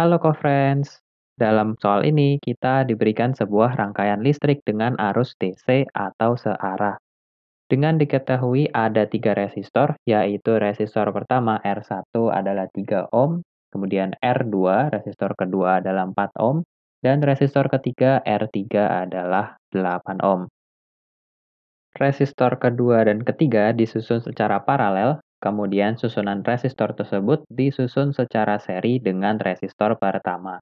Halo co-friends, dalam soal ini kita diberikan sebuah rangkaian listrik dengan arus DC atau searah. Dengan diketahui ada tiga resistor, yaitu resistor pertama R1 adalah 3 ohm, kemudian R2 resistor kedua adalah 4 ohm, dan resistor ketiga R3 adalah 8 ohm. Resistor kedua dan ketiga disusun secara paralel Kemudian susunan resistor tersebut disusun secara seri dengan resistor pertama.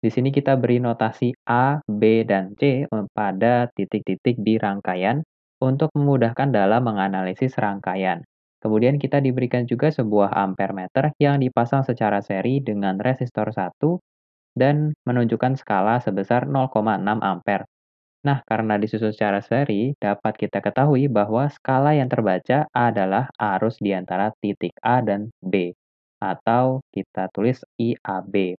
Di sini kita beri notasi A, B, dan C pada titik-titik di rangkaian untuk memudahkan dalam menganalisis rangkaian. Kemudian kita diberikan juga sebuah ampermeter yang dipasang secara seri dengan resistor 1 dan menunjukkan skala sebesar 0,6 ampere. Nah, karena disusun secara seri, dapat kita ketahui bahwa skala yang terbaca adalah arus di antara titik A dan B, atau kita tulis IAB.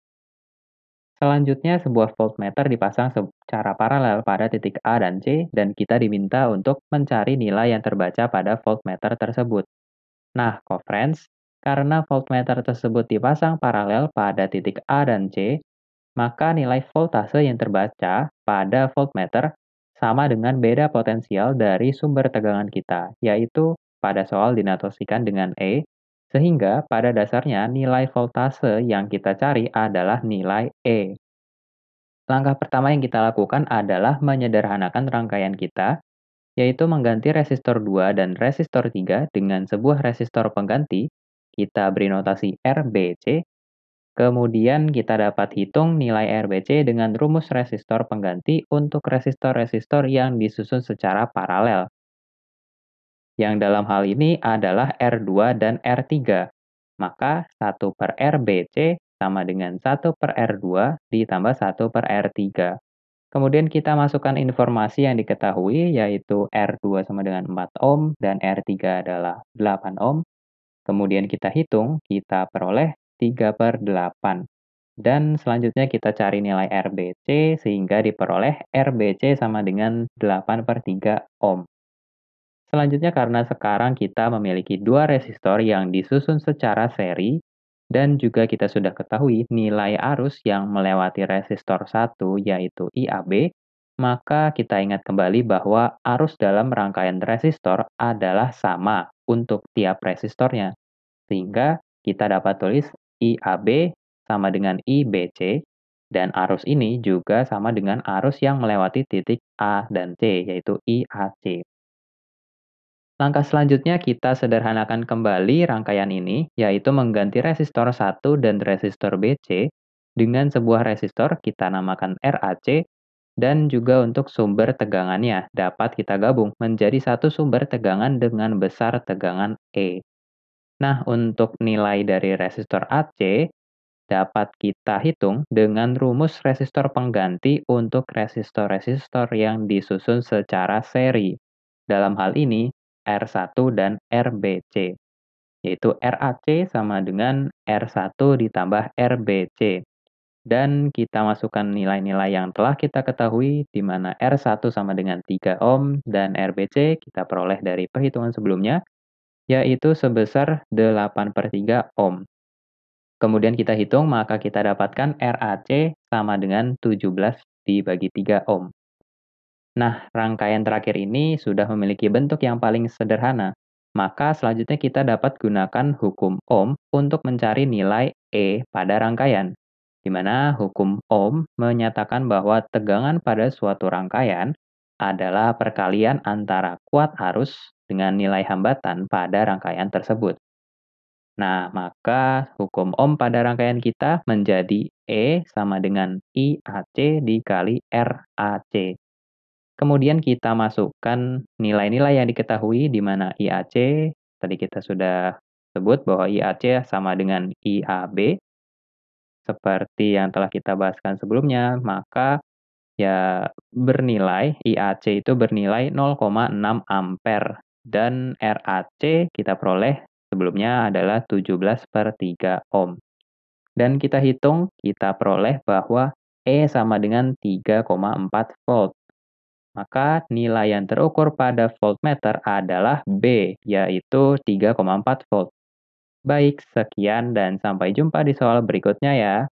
Selanjutnya, sebuah voltmeter dipasang secara paralel pada titik A dan C, dan kita diminta untuk mencari nilai yang terbaca pada voltmeter tersebut. Nah, friends, karena voltmeter tersebut dipasang paralel pada titik A dan C, maka nilai voltase yang terbaca pada voltmeter sama dengan beda potensial dari sumber tegangan kita, yaitu pada soal dinotasikan dengan E, sehingga pada dasarnya nilai voltase yang kita cari adalah nilai E. Langkah pertama yang kita lakukan adalah menyederhanakan rangkaian kita, yaitu mengganti resistor 2 dan resistor 3 dengan sebuah resistor pengganti, kita beri notasi RBC Kemudian kita dapat hitung nilai RBC dengan rumus resistor pengganti untuk resistor-resistor yang disusun secara paralel. Yang dalam hal ini adalah R2 dan R3. Maka 1 per RBC sama dengan 1 per R2 ditambah 1 per R3. Kemudian kita masukkan informasi yang diketahui yaitu R2 sama dengan 4 ohm dan R3 adalah 8 ohm. Kemudian kita hitung, kita peroleh 3 per 8. Dan selanjutnya kita cari nilai RBC sehingga diperoleh RBC sama dengan 8 per 3 ohm. Selanjutnya karena sekarang kita memiliki dua resistor yang disusun secara seri, dan juga kita sudah ketahui nilai arus yang melewati resistor 1 yaitu IAB, maka kita ingat kembali bahwa arus dalam rangkaian resistor adalah sama untuk tiap resistornya. Sehingga kita dapat tulis IAB sama dengan IBC dan arus ini juga sama dengan arus yang melewati titik A dan C yaitu IAC. Langkah selanjutnya kita sederhanakan kembali rangkaian ini yaitu mengganti resistor 1 dan resistor BC dengan sebuah resistor kita namakan RAC dan juga untuk sumber tegangannya dapat kita gabung menjadi satu sumber tegangan dengan besar tegangan E. Nah, untuk nilai dari resistor AC dapat kita hitung dengan rumus resistor pengganti untuk resistor-resistor yang disusun secara seri. Dalam hal ini, R1 dan RBC, yaitu RAC sama dengan R1 ditambah RBC. Dan kita masukkan nilai-nilai yang telah kita ketahui, di mana R1 sama dengan 3 ohm dan RBC kita peroleh dari perhitungan sebelumnya, yaitu sebesar 8 per 3 ohm. Kemudian kita hitung, maka kita dapatkan RAC sama dengan 17 dibagi 3 ohm. Nah, rangkaian terakhir ini sudah memiliki bentuk yang paling sederhana, maka selanjutnya kita dapat gunakan hukum ohm untuk mencari nilai E pada rangkaian, di mana hukum ohm menyatakan bahwa tegangan pada suatu rangkaian adalah perkalian antara kuat arus dengan nilai hambatan pada rangkaian tersebut. Nah, maka hukum ohm pada rangkaian kita menjadi E sama dengan IAC dikali RAC. Kemudian kita masukkan nilai-nilai yang diketahui di mana IAC, tadi kita sudah sebut bahwa IAC sama dengan IAB. Seperti yang telah kita bahaskan sebelumnya, maka ya bernilai IAC itu bernilai 0,6 ampere dan RAC kita peroleh sebelumnya adalah 17 per 3 ohm. Dan kita hitung, kita peroleh bahwa E sama dengan 3,4 volt. Maka nilai yang terukur pada voltmeter adalah B, yaitu 3,4 volt. Baik, sekian dan sampai jumpa di soal berikutnya ya.